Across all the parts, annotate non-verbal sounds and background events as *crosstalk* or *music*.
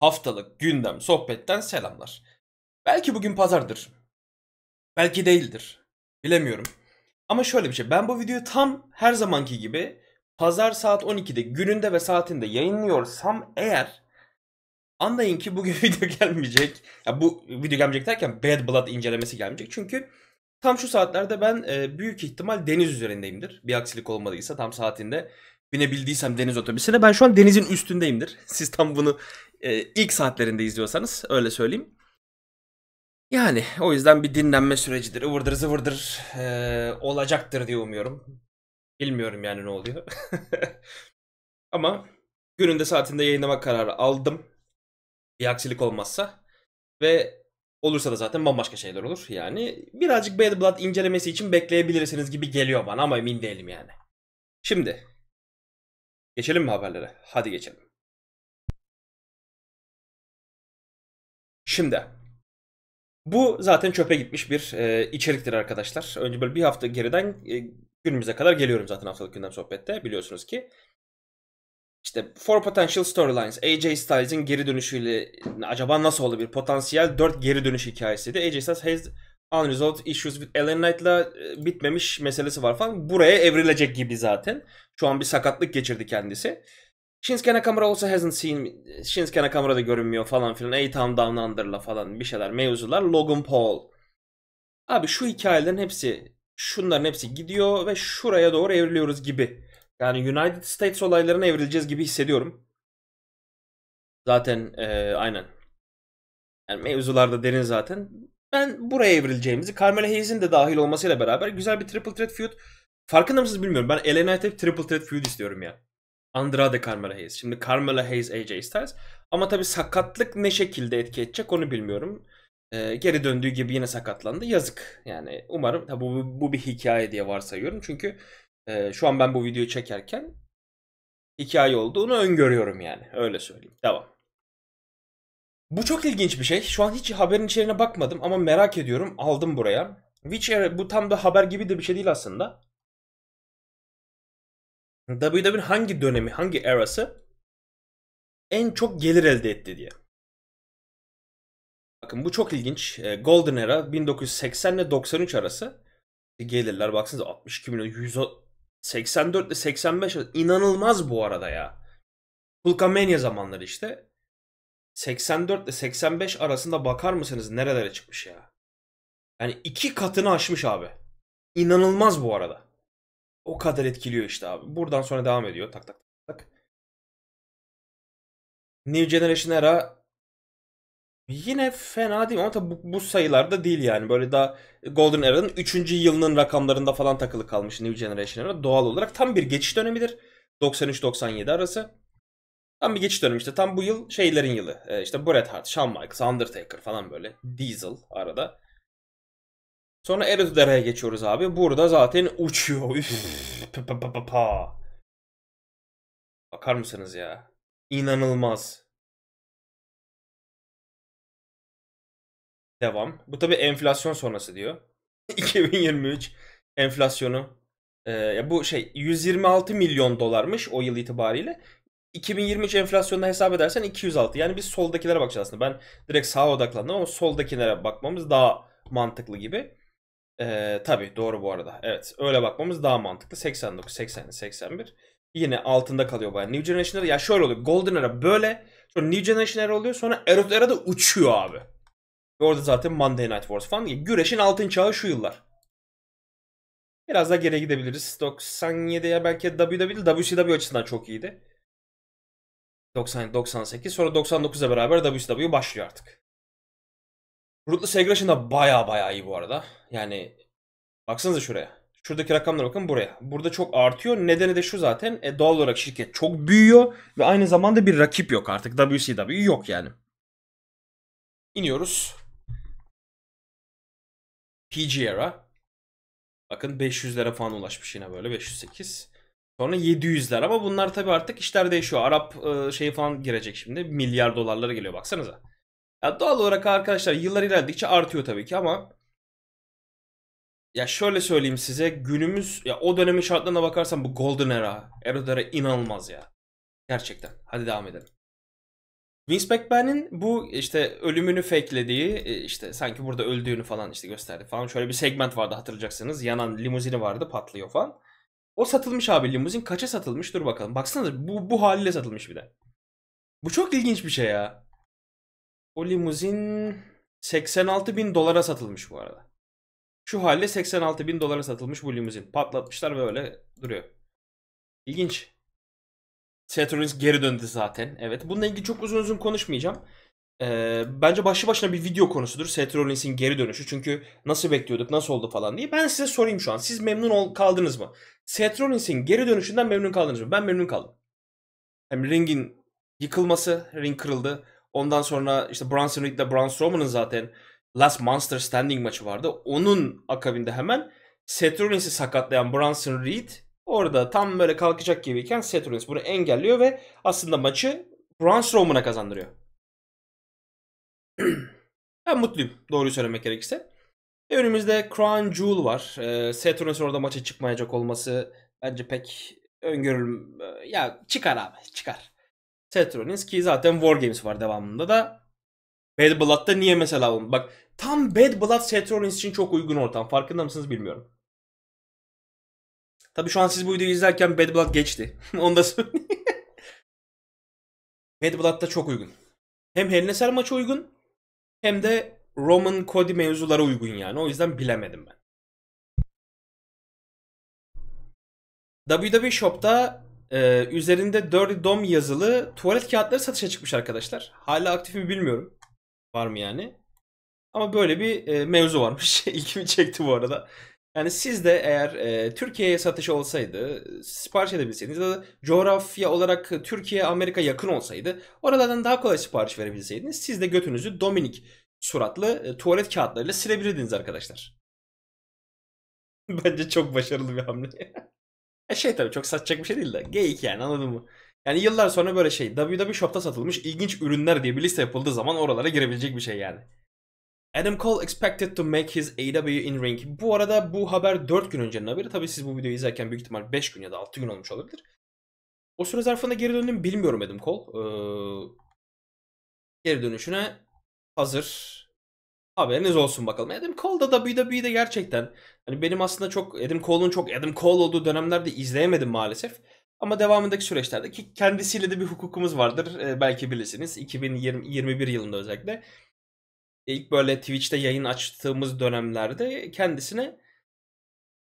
Haftalık gündem sohbetten selamlar. Belki bugün pazardır. Belki değildir. Bilemiyorum. Ama şöyle bir şey. Ben bu videoyu tam her zamanki gibi pazar saat 12'de gününde ve saatinde yayınlıyorsam eğer anlayın ki bugün *laughs* video gelmeyecek. Ya bu video gelmeyecek derken Bad Blood incelemesi gelmeyecek. Çünkü tam şu saatlerde ben e, büyük ihtimal deniz üzerindeyimdir. Bir aksilik olmadıysa tam saatinde binebildiysem deniz otobüsüne ben şu an denizin üstündeyimdir. *laughs* Siz tam bunu e, ilk saatlerinde izliyorsanız öyle söyleyeyim. Yani o yüzden bir dinlenme sürecidir. Ivırdır zıvırdır e, olacaktır diye umuyorum. Bilmiyorum yani ne oluyor. *laughs* Ama gününde saatinde yayınlama kararı aldım. Bir aksilik olmazsa. Ve olursa da zaten bambaşka şeyler olur. Yani birazcık Bad Blood incelemesi için bekleyebilirsiniz gibi geliyor bana ama emin değilim yani. Şimdi geçelim mi haberlere? Hadi geçelim. Şimdi bu zaten çöpe gitmiş bir e, içeriktir arkadaşlar. Önce böyle bir hafta geriden e, günümüze kadar geliyorum zaten haftalık gündem sohbette biliyorsunuz ki. İşte four Potential Storylines, AJ Styles'in geri dönüşüyle acaba nasıl oldu bir potansiyel 4 geri dönüş hikayesiydi. AJ Styles has unresolved issues with LA Knight'la e, bitmemiş meselesi var falan. Buraya evrilecek gibi zaten. Şu an bir sakatlık geçirdi kendisi. Shinsuke Nakamura also hasn't seen Shinsuke Nakamura da görünmüyor falan filan. A Town Down Under'la falan bir şeyler mevzular. Logan Paul. Abi şu hikayelerin hepsi şunların hepsi gidiyor ve şuraya doğru evriliyoruz gibi. Yani United States olaylarına evrileceğiz gibi hissediyorum. Zaten e, aynen. Yani mevzularda derin zaten. Ben buraya evrileceğimizi Carmelo Hayes'in de dahil olmasıyla beraber güzel bir triple threat feud. Farkında mısınız bilmiyorum. Ben LA Knight triple threat feud istiyorum ya. Andrade Carmelo Hayes. Şimdi Carmelo Hayes AJ Styles. Ama tabii sakatlık ne şekilde etki edecek onu bilmiyorum. Ee, geri döndüğü gibi yine sakatlandı. Yazık. Yani umarım tabii bu, bu bir hikaye diye varsayıyorum. Çünkü e, şu an ben bu videoyu çekerken hikaye olduğunu öngörüyorum yani. Öyle söyleyeyim. Devam. Bu çok ilginç bir şey. Şu an hiç haberin içeriğine bakmadım ama merak ediyorum. Aldım buraya. Witcher bu tam da haber gibi de bir şey değil aslında. WWE'nin hangi dönemi, hangi erası en çok gelir elde etti diye. Bakın bu çok ilginç. Ee, Golden Era 1980 ile 93 arası e, gelirler baksanıza 62 milyon 184 ile 85 arası inanılmaz bu arada ya. Hulkamania zamanları işte. 84 ile 85 arasında bakar mısınız nerelere çıkmış ya? Yani iki katını aşmış abi. İnanılmaz bu arada. O kadar etkiliyor işte abi. Buradan sonra devam ediyor. Tak tak tak. New Generation Era yine fena değil ama tabi bu, bu sayılarda değil yani. Böyle daha Golden Era'nın 3. yılının rakamlarında falan takılı kalmış New Generation Era. Doğal olarak tam bir geçiş dönemidir. 93-97 arası. Tam bir geçiş dönemi işte. Tam bu yıl şeylerin yılı. Ee, işte Bret Hart, Shawn Michaels, Undertaker falan böyle. Diesel arada. Sonra Erodera'ya geçiyoruz abi. Burada zaten uçuyor. Bakar mısınız ya? İnanılmaz. Devam. Bu tabi enflasyon sonrası diyor. 2023 *laughs* enflasyonu. Ee, bu şey 126 milyon dolarmış o yıl itibariyle. 2023 enflasyonuna hesap edersen 206. Yani biz soldakilere bakacağız aslında. Ben direkt sağa odaklandım ama soldakilere bakmamız daha mantıklı gibi. Ee, tabii doğru bu arada. Evet öyle bakmamız daha mantıklı. 89, 80, 81. Yine altında kalıyor bayağı. New Generation Era ya şöyle oluyor. Golden Era böyle. Sonra New Generation Era oluyor. Sonra Era Era da uçuyor abi. Ve orada zaten Monday Night Wars falan. Güreşin altın çağı şu yıllar. Biraz daha geri gidebiliriz. 97'ye belki WWE, WCW açısından çok iyiydi. 90, 98 sonra 99'a beraber WCW başlıyor artık. Rootless Aggression da baya baya iyi bu arada. Yani baksanıza şuraya. Şuradaki rakamlara bakın buraya. Burada çok artıyor. Nedeni de şu zaten. E, doğal olarak şirket çok büyüyor. Ve aynı zamanda bir rakip yok artık. WCW yok yani. İniyoruz. PG era. Bakın 500'lere falan ulaşmış yine böyle 508. Sonra 700'ler ama bunlar tabii artık işler değişiyor. Arap e, şey falan girecek şimdi. Milyar dolarlara geliyor baksanıza. Ya doğal olarak arkadaşlar yıllar ilerledikçe artıyor tabii ki ama ya şöyle söyleyeyim size günümüz ya o dönemin şartlarına bakarsan bu golden era, era inanılmaz ya. Gerçekten. Hadi devam edelim. Vince McMahon'in bu işte ölümünü fakelediği e, işte sanki burada öldüğünü falan işte gösterdi falan. Şöyle bir segment vardı hatırlayacaksınız. Yanan limuzini vardı patlıyor falan. O satılmış abi limuzin. Kaça satılmış? Dur bakalım. Baksana bu, bu haliyle satılmış bir de. Bu çok ilginç bir şey ya. O limuzin 86 bin dolara satılmış bu arada. Şu halde 86 bin dolara satılmış bu limuzin. Patlatmışlar ve öyle duruyor. İlginç. Saturnus geri döndü zaten. Evet. Bununla ilgili çok uzun uzun konuşmayacağım. Ee, bence başlı başına bir video konusudur Saturnus'in geri dönüşü. Çünkü nasıl bekliyorduk, nasıl oldu falan diye. Ben size sorayım şu an. Siz memnun ol, kaldınız mı? Saturnus'in geri dönüşünden memnun kaldınız mı? Ben memnun kaldım. Hem ringin yıkılması, ring kırıldı. Ondan sonra işte Bronson Reed ile Braun Strowman'ın zaten Last Monster Standing maçı vardı. Onun akabinde hemen Seth Rollins'i sakatlayan Bronson Reed orada tam böyle kalkacak gibiyken Seth Rollins bunu engelliyor ve aslında maçı Braun Strowman'a kazandırıyor. *clears throat* ben mutluyum doğruyu söylemek gerekirse. E önümüzde Crown Jewel var. E, Seth Rollins orada maça çıkmayacak olması bence pek öngörülüm. Ya çıkar abi çıkar. Seth Rollins ki zaten War Games var devamında da. Bad Blood'da niye mesela bak tam Bad Blood Seth Rollins için çok uygun ortam farkında mısınız bilmiyorum. Tabi şu an siz bu videoyu izlerken Bad Blood geçti. *laughs* Onu da söyleyeyim. *laughs* Bad Blood çok uygun. Hem Hell maçı uygun hem de Roman Cody mevzulara uygun yani. O yüzden bilemedim ben. WWE Shop'ta ee, üzerinde Dirty Dom yazılı tuvalet kağıtları satışa çıkmış arkadaşlar. Hala aktif mi bilmiyorum. Var mı yani? Ama böyle bir e, mevzu varmış. *laughs* İlgimi çekti bu arada. Yani siz de eğer e, Türkiye'ye satış olsaydı, sipariş edebilseydiniz ya da coğrafya olarak Türkiye, Amerika yakın olsaydı oralardan daha kolay sipariş verebilseydiniz siz de götünüzü Dominik suratlı e, tuvalet kağıtlarıyla silebilirdiniz arkadaşlar. *laughs* Bence çok başarılı bir hamle. *laughs* E şey tabii çok satacak bir şey değil de geyik yani anladın mı? Yani yıllar sonra böyle şey WWE Shop'ta satılmış ilginç ürünler diye bir liste yapıldığı zaman oralara girebilecek bir şey yani. Adam Cole expected to make his AW e in ring. Bu arada bu haber 4 gün öncenin haberi. Tabii siz bu videoyu izlerken büyük ihtimal 5 gün ya da 6 gün olmuş olabilir. O süre zarfında geri döndüm bilmiyorum Adam Cole. Ee, geri dönüşüne hazır Haberiniz olsun bakalım. Adam Cole da WWE'de gerçekten hani benim aslında çok Adam Cole'un çok Adam Cole olduğu dönemlerde izleyemedim maalesef. Ama devamındaki süreçlerde ki kendisiyle de bir hukukumuz vardır. Ee, belki bilirsiniz. 2021 yılında özellikle ilk böyle Twitch'te yayın açtığımız dönemlerde kendisine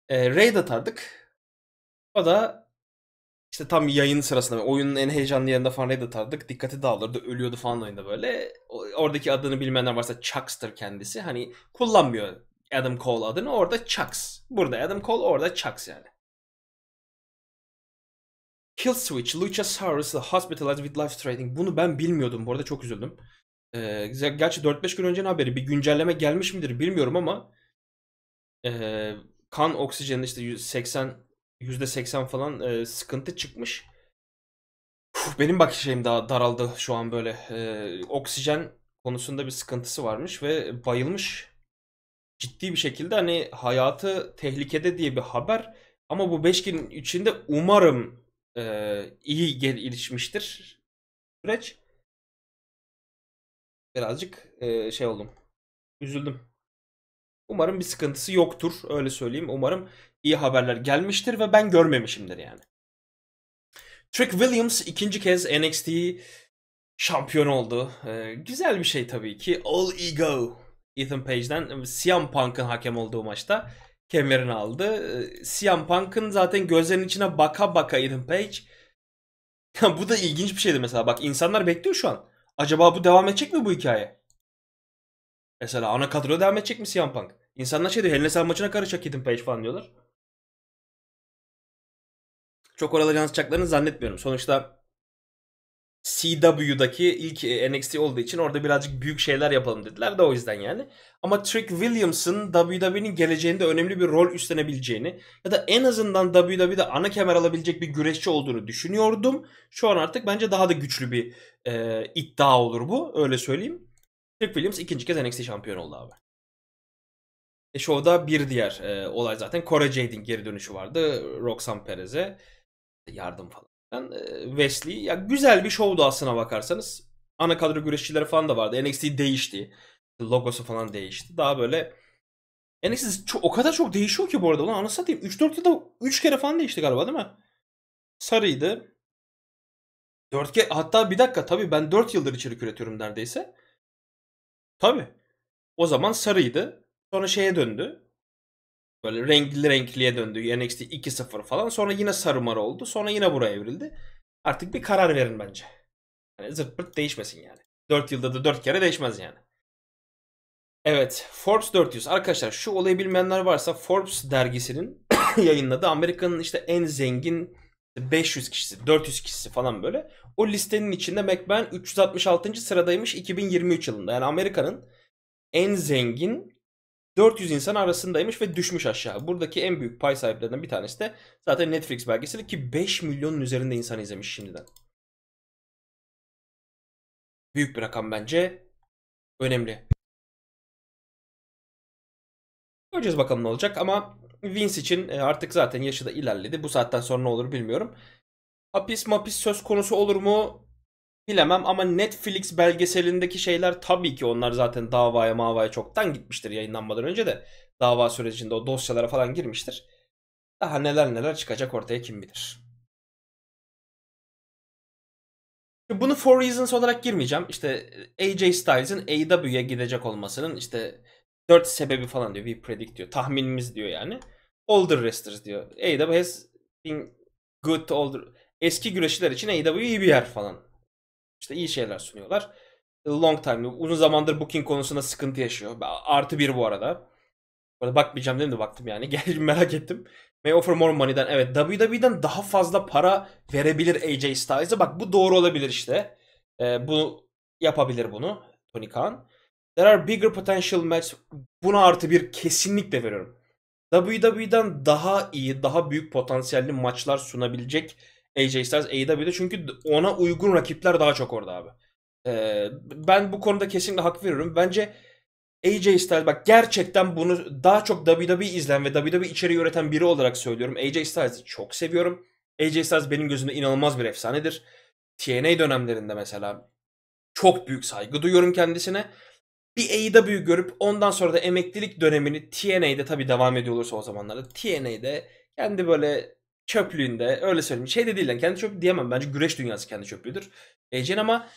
e, raid atardık. O da işte tam yayın sırasında oyunun en heyecanlı yerinde falan raid atardık. Dikkati dağılırdı, ölüyordu falan oyunda böyle. Oradaki adını bilmeyenler varsa Chuckster kendisi. Hani kullanmıyor Adam Cole adını. Orada Chucks. Burada Adam Cole, orada Chucks yani. Kill Switch, Luchasaurus, The Hospitalized with Life Trading. Bunu ben bilmiyordum. Bu arada çok üzüldüm. Ee, gerçi 4-5 gün öncenin haberi. Bir güncelleme gelmiş midir bilmiyorum ama e, kan oksijeni işte 180 %80 falan e, sıkıntı çıkmış. Uf, benim bakış şeyim daha daraldı şu an böyle. E, oksijen konusunda bir sıkıntısı varmış ve bayılmış. Ciddi bir şekilde hani hayatı tehlikede diye bir haber. Ama bu 5 gün içinde umarım e, iyi gelişmiştir süreç. Birazcık e, şey oldum. Üzüldüm. Umarım bir sıkıntısı yoktur. Öyle söyleyeyim. Umarım iyi haberler gelmiştir ve ben görmemişimdir yani. Trick Williams ikinci kez NXT şampiyon oldu. Ee, güzel bir şey tabii ki. All Ego Ethan Page'den CM Punk'ın hakem olduğu maçta kemerini aldı. CM ee, Punk'ın zaten gözlerinin içine baka baka Ethan Page. *laughs* bu da ilginç bir şeydi mesela. Bak insanlar bekliyor şu an. Acaba bu devam edecek mi bu hikaye? Mesela ana kadroda devam edecek mi CM Punk? İnsanlar şey diyor Hell in maçına karışacak Kidin Page falan diyorlar. Çok oralara yansıtacaklarını zannetmiyorum. Sonuçta CW'daki ilk e, NXT olduğu için orada birazcık büyük şeyler yapalım dediler de o yüzden yani. Ama Trick Williams'ın WWE'nin geleceğinde önemli bir rol üstlenebileceğini ya da en azından WWE'de ana kemer alabilecek bir güreşçi olduğunu düşünüyordum. Şu an artık bence daha da güçlü bir e, iddia olur bu öyle söyleyeyim. Trick Williams ikinci kez NXT şampiyon oldu abi. E, şovda bir diğer e, olay zaten Cora Jade'in geri dönüşü vardı. Roxanne Perez'e yardım falan. Yani, e, Wesley ya güzel bir şovdu aslına bakarsanız. Ana kadro güreşçileri falan da vardı. NXT değişti. Logosu falan değişti. Daha böyle NXT çok, o kadar çok değişiyor ki bu arada. Ulan anasını satayım. 3-4 yılda 3 kere falan değişti galiba değil mi? Sarıydı. 4 kere hatta bir dakika tabii ben 4 yıldır içerik üretiyorum neredeyse. Tabii. O zaman sarıydı. Sonra şeye döndü. Böyle renkli renkliye döndü. NXT 2-0 falan. Sonra yine sarı marı oldu. Sonra yine buraya evrildi. Artık bir karar verin bence. Yani zırt pırt değişmesin yani. 4 yılda da 4 kere değişmez yani. Evet. Forbes 400. Arkadaşlar şu olayı bilmeyenler varsa Forbes dergisinin *coughs* yayınladığı Amerika'nın işte en zengin 500 kişisi, 400 kişisi falan böyle. O listenin içinde McMahon 366. sıradaymış 2023 yılında. Yani Amerika'nın en zengin 400 insan arasındaymış ve düşmüş aşağı. Buradaki en büyük pay sahiplerinden bir tanesi de zaten Netflix belgeseli ki 5 milyonun üzerinde insan izlemiş şimdiden. Büyük bir rakam bence. Önemli. Göreceğiz bakalım ne olacak ama Vince için e, artık zaten yaşı da ilerledi. Bu saatten sonra ne olur bilmiyorum. Hapis mapis söz konusu olur mu bilemem ama Netflix belgeselindeki şeyler tabii ki onlar zaten davaya mavaya çoktan gitmiştir yayınlanmadan önce de. Dava sürecinde o dosyalara falan girmiştir. Daha neler neler çıkacak ortaya kim bilir. Bunu for reasons olarak girmeyeceğim. İşte e, AJ Styles'in AW'ye gidecek olmasının işte dört sebebi falan diyor. We predict diyor. Tahminimiz diyor yani older wrestlers diyor. AEW has been good to older. Eski güreşçiler için AEW iyi bir yer falan. İşte iyi şeyler sunuyorlar. Long time. Uzun zamandır booking konusunda sıkıntı yaşıyor. Artı bir bu arada. Bu arada bakmayacağım dedim de baktım yani. *laughs* Gel merak ettim. May offer more money'den. Evet WWE'den daha fazla para verebilir AJ Styles'e. Bak bu doğru olabilir işte. Ee, bu yapabilir bunu. Tony Khan. There are bigger potential match. Buna artı bir kesinlikle veriyorum. WWE'den daha iyi, daha büyük potansiyelli maçlar sunabilecek AJ Styles AEW'de. Çünkü ona uygun rakipler daha çok orada abi. Ee, ben bu konuda kesinlikle hak veriyorum. Bence AJ Styles bak gerçekten bunu daha çok WWE izlen ve WWE içeriği üreten biri olarak söylüyorum. AJ Styles'i çok seviyorum. AJ Styles benim gözümde inanılmaz bir efsanedir. TNA dönemlerinde mesela çok büyük saygı duyuyorum kendisine. Bir AEW görüp ondan sonra da emeklilik dönemini TNA'de tabi devam ediyor olursa o zamanlarda TNA'de kendi böyle çöplüğünde öyle söyleyeyim. Şey de değil yani kendi çöplüğü diyemem. Bence güreş dünyası kendi çöplüğüdür. AJ'nin ama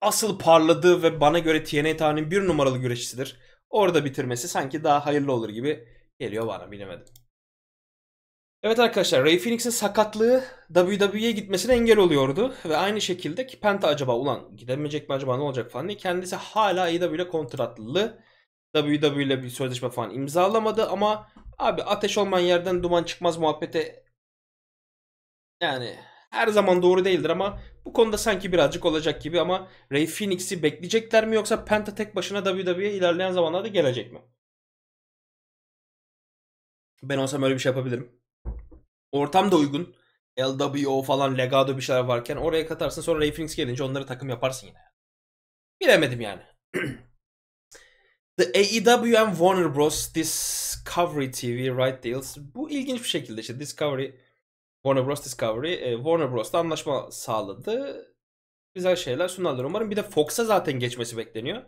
asıl parladığı ve bana göre TNA tarihinin bir numaralı güreşçisidir. Orada bitirmesi sanki daha hayırlı olur gibi geliyor bana bilemedim. Evet arkadaşlar Ray Phoenix'in sakatlığı WWE'ye gitmesine engel oluyordu. Ve aynı şekilde ki Penta acaba ulan gidemeyecek mi acaba ne olacak falan diye kendisi hala AEW ile kontratlı. WWE ile bir sözleşme falan imzalamadı ama abi ateş olmayan yerden duman çıkmaz muhabbete yani her zaman doğru değildir ama bu konuda sanki birazcık olacak gibi ama Ray Phoenix'i bekleyecekler mi yoksa Penta tek başına WWE'ye ilerleyen zamanlarda gelecek mi? Ben olsam öyle bir şey yapabilirim. Ortam da uygun. LWO falan Legado bir şeyler varken oraya katarsın sonra Ray gelince onları takım yaparsın yine. Bilemedim yani. *clears throat* The AEW and Warner Bros. Discovery TV right deals. Bu ilginç bir şekilde işte Discovery Warner Bros. Discovery e, Warner Bros'ta anlaşma sağladı. Güzel şeyler sunarlar umarım. Bir de Fox'a zaten geçmesi bekleniyor.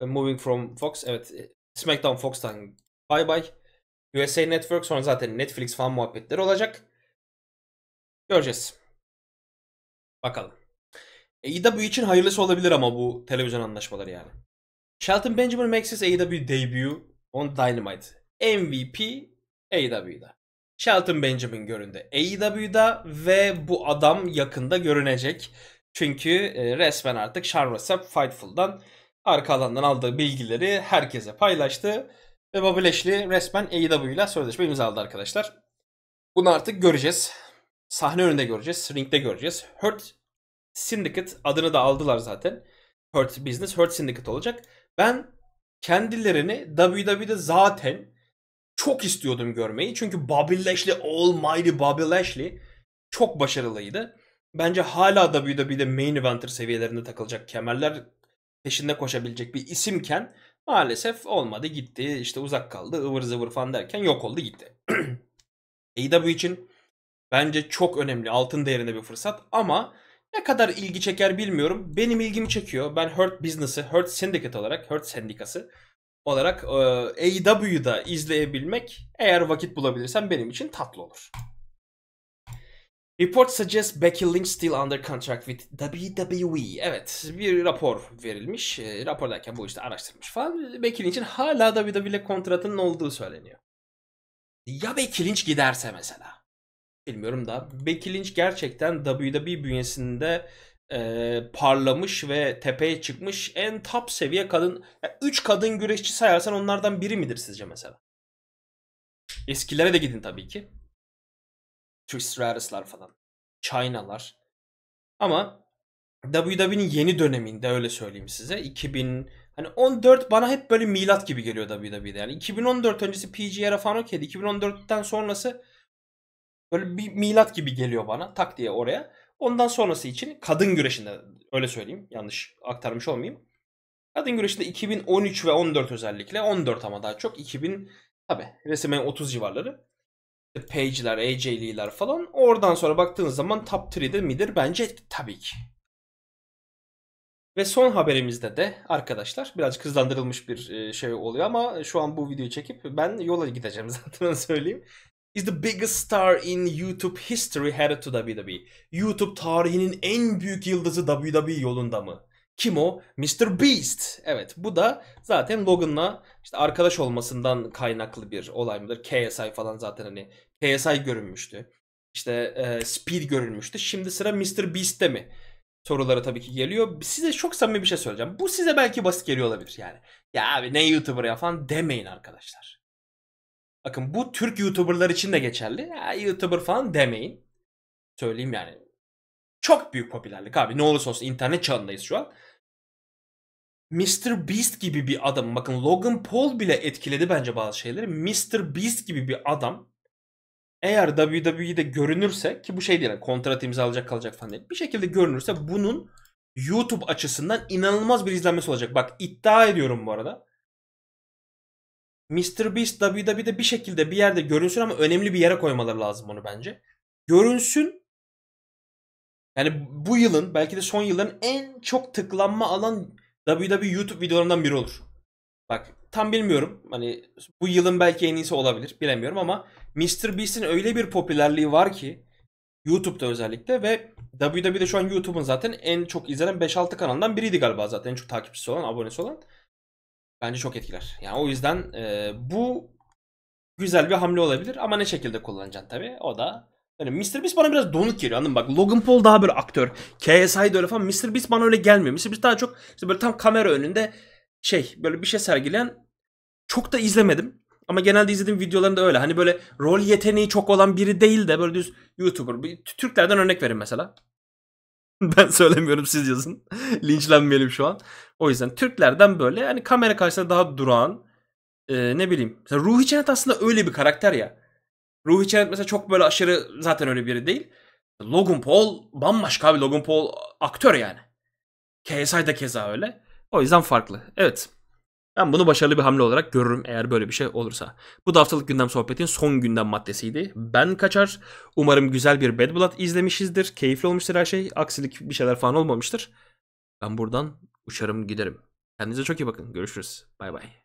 E, Moving from Fox. Evet. E, SmackDown Fox'tan bye bye. USA Network sonra zaten Netflix falan muhabbetleri olacak. Göreceğiz. Bakalım. E, AEW için hayırlısı olabilir ama bu televizyon anlaşmaları yani. Shelton Benjamin makes AEW debut on Dynamite. MVP AEW'da. Shelton Benjamin göründü AEW'da ve bu adam yakında görünecek. Çünkü e, resmen artık Sean Rossap Fightful'dan arka alandan aldığı bilgileri herkese paylaştı. Ve Bobby Lashley resmen AEW ile sözleşme imzaladı arkadaşlar. Bunu artık göreceğiz. Sahne önünde göreceğiz. Ring'de göreceğiz. Hurt Syndicate adını da aldılar zaten. Hurt Business, Hurt Syndicate olacak. Ben kendilerini WWE'de zaten çok istiyordum görmeyi. Çünkü Bobby Lashley, Almighty Bobby Lashley çok başarılıydı. Bence hala WWE'de main eventer seviyelerinde takılacak kemerler peşinde koşabilecek bir isimken Maalesef olmadı gitti işte uzak kaldı ıvır zıvır falan derken yok oldu gitti. AEW *clears throat* için bence çok önemli altın değerinde bir fırsat ama ne kadar ilgi çeker bilmiyorum. Benim ilgimi çekiyor. Ben Hurt Business'ı, Hurt Syndicate olarak, Hurt Sendikası olarak e, AEW'da izleyebilmek eğer vakit bulabilirsem benim için tatlı olur. Report suggests Becky Lynch still under contract with WWE. Evet bir rapor verilmiş. E, rapor derken bu işte araştırmış falan. Becky Lynch'in hala WWE ile kontratının olduğu söyleniyor. Ya Becky Lynch giderse mesela? Bilmiyorum da Becky Lynch gerçekten WWE bünyesinde e, parlamış ve tepeye çıkmış en top seviye kadın. 3 yani kadın güreşçi sayarsan onlardan biri midir sizce mesela? Eskilere de gidin tabii ki. Stratus'lar falan. China'lar. Ama WWE'nin yeni döneminde öyle söyleyeyim size. 2000 hani 14 bana hep böyle milat gibi geliyor WWE'de. Yani 2014 öncesi PG era falan okeydi. 2014'ten sonrası böyle bir milat gibi geliyor bana tak diye oraya. Ondan sonrası için kadın güreşinde öyle söyleyeyim. Yanlış aktarmış olmayayım. Kadın güreşinde 2013 ve 14 özellikle. 14 ama daha çok. 2000 tabi resmen 30 civarları. Page'ler, AJ'liler falan. Oradan sonra baktığınız zaman top 3'de midir? Bence tabii ki. Ve son haberimizde de arkadaşlar biraz kızlandırılmış bir e, şey oluyor ama şu an bu videoyu çekip ben yola gideceğim *laughs* zaten söyleyeyim. Is the biggest star in YouTube history headed to WWE. YouTube tarihinin en büyük yıldızı WWE yolunda mı? Kim o? Mr. Beast. Evet bu da zaten Logan'la işte arkadaş olmasından kaynaklı bir olay mıdır? KSI falan zaten hani KSI görünmüştü. İşte e, Speed görünmüştü. Şimdi sıra Mr. Beast'te mi? Soruları tabii ki geliyor. Size çok samimi bir şey söyleyeceğim. Bu size belki basit geliyor olabilir yani. Ya abi ne YouTuber ya falan demeyin arkadaşlar. Bakın bu Türk YouTuber'lar için de geçerli. Ya YouTuber falan demeyin. Söyleyeyim yani. Çok büyük popülerlik abi. Ne olursa olsun internet çağındayız şu an. Mr. Beast gibi bir adam. Bakın Logan Paul bile etkiledi bence bazı şeyleri. Mr. Beast gibi bir adam eğer WWE'de görünürse ki bu şey değil kontrat imzalayacak kalacak falan değil. Bir şekilde görünürse bunun YouTube açısından inanılmaz bir izlenmesi olacak. Bak iddia ediyorum bu arada. Mr. Beast WWE'de bir şekilde bir yerde görünsün ama önemli bir yere koymaları lazım onu bence. Görünsün. Yani bu yılın belki de son yılların en çok tıklanma alan WWE YouTube videolarından biri olur. Bak tam bilmiyorum. Hani bu yılın belki en iyisi olabilir. Bilemiyorum ama Mr. Beast'in öyle bir popülerliği var ki YouTube'da özellikle ve WWE'de şu an YouTube'un zaten en çok izlenen 5-6 kanalından biriydi galiba zaten. En çok takipçisi olan, abonesi olan. Bence çok etkiler. Yani o yüzden e, bu güzel bir hamle olabilir ama ne şekilde kullanacaksın tabii. O da yani Mr. Beast bana biraz donuk geliyor anladın mı? Bak Logan Paul daha böyle aktör. KSI de öyle falan. Mr. Beast bana öyle gelmiyor. Mr. Beast daha çok işte böyle tam kamera önünde şey böyle bir şey sergileyen çok da izlemedim. Ama genelde izlediğim videolarında öyle. Hani böyle rol yeteneği çok olan biri değil de böyle düz YouTuber. Türklerden örnek verin mesela. *laughs* ben söylemiyorum siz yazın. *laughs* Linçlenmeyelim şu an. O yüzden Türklerden böyle hani kamera karşısında daha durağan e, ne bileyim. Mesela Ruhi Cennet aslında öyle bir karakter ya. Ruhi Çenet mesela çok böyle aşırı zaten öyle biri değil. Logan Paul bambaşka abi. Logan Paul aktör yani. KSI keza öyle. O yüzden farklı. Evet. Ben bunu başarılı bir hamle olarak görürüm eğer böyle bir şey olursa. Bu da haftalık gündem sohbetin son gündem maddesiydi. Ben kaçar. Umarım güzel bir Bad Blood izlemişizdir. Keyifli olmuştur her şey. Aksilik bir şeyler falan olmamıştır. Ben buradan uçarım giderim. Kendinize çok iyi bakın. Görüşürüz. Bay bay.